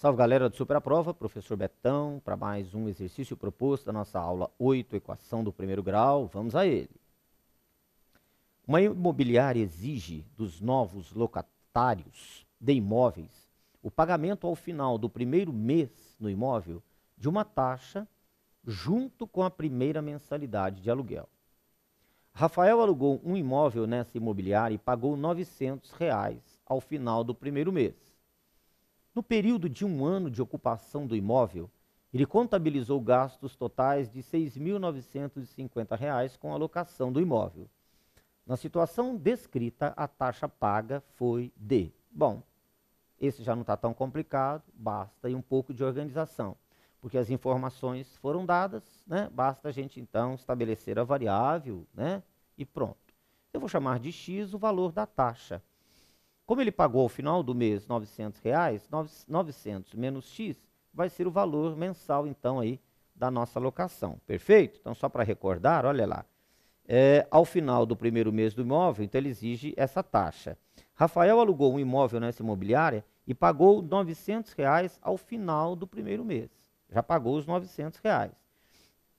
Salve galera do Super Prova, professor Betão, para mais um exercício proposto da nossa aula 8, equação do primeiro grau. Vamos a ele. Uma imobiliária exige dos novos locatários de imóveis o pagamento ao final do primeiro mês no imóvel de uma taxa junto com a primeira mensalidade de aluguel. Rafael alugou um imóvel nessa imobiliária e pagou R$ 900 reais ao final do primeiro mês. No período de um ano de ocupação do imóvel, ele contabilizou gastos totais de R$ 6.950 com a locação do imóvel. Na situação descrita, a taxa paga foi de. Bom, esse já não está tão complicado, basta um pouco de organização, porque as informações foram dadas, né? basta a gente então estabelecer a variável né? e pronto. Eu vou chamar de x o valor da taxa. Como ele pagou ao final do mês R$ 900, reais, 900 menos X vai ser o valor mensal, então, aí, da nossa locação. Perfeito? Então, só para recordar, olha lá. É, ao final do primeiro mês do imóvel, então ele exige essa taxa. Rafael alugou um imóvel nessa imobiliária e pagou R$ 900 reais ao final do primeiro mês. Já pagou os R$ 900. Reais.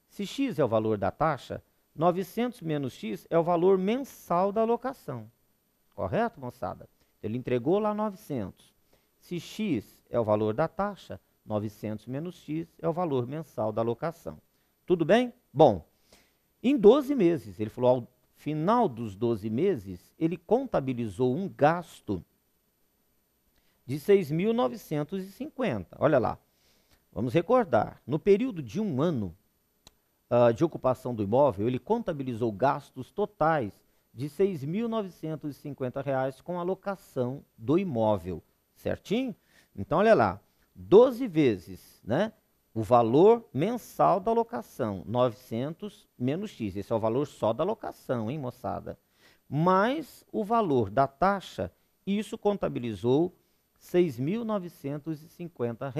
Se X é o valor da taxa, 900 menos X é o valor mensal da locação. Correto, moçada? Ele entregou lá 900. Se X é o valor da taxa, 900 menos X é o valor mensal da locação. Tudo bem? Bom, em 12 meses, ele falou, ao final dos 12 meses, ele contabilizou um gasto de 6.950. Olha lá. Vamos recordar, no período de um ano uh, de ocupação do imóvel, ele contabilizou gastos totais de R$ 6.950 com a locação do imóvel, certinho? Então, olha lá, 12 vezes, né? O valor mensal da locação, 900 menos X. Esse é o valor só da locação, hein, moçada? Mais o valor da taxa, isso contabilizou R$ 6.950, tá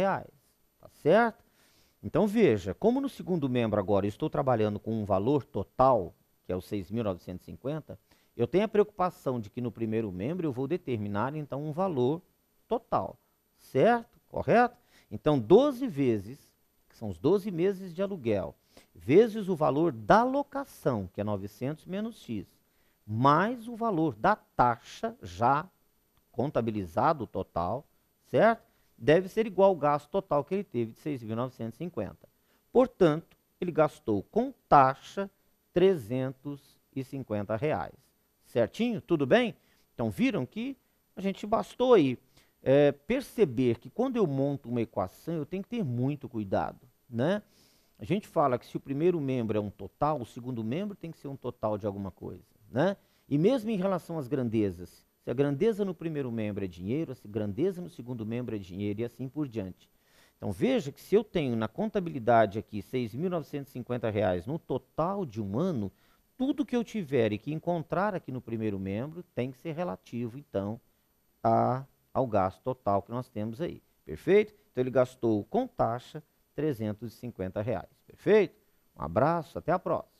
certo? Então veja, como no segundo membro agora eu estou trabalhando com um valor total, que é o 6.950, eu tenho a preocupação de que no primeiro membro eu vou determinar então um valor total, certo? Correto? Então 12 vezes, que são os 12 meses de aluguel, vezes o valor da locação, que é 900 menos X, mais o valor da taxa já contabilizado total, certo? Deve ser igual ao gasto total que ele teve de 6.950. Portanto, ele gastou com taxa 350 reais. Certinho? Tudo bem? Então viram que a gente bastou aí é, perceber que quando eu monto uma equação eu tenho que ter muito cuidado, né? A gente fala que se o primeiro membro é um total, o segundo membro tem que ser um total de alguma coisa, né? E mesmo em relação às grandezas, se a grandeza no primeiro membro é dinheiro, se a grandeza no segundo membro é dinheiro e assim por diante. Então veja que se eu tenho na contabilidade aqui R$ 6.950 no total de um ano, tudo que eu tiver e que encontrar aqui no primeiro membro tem que ser relativo, então, a, ao gasto total que nós temos aí. Perfeito? Então ele gastou com taxa R$ 350. Reais, perfeito? Um abraço, até a próxima.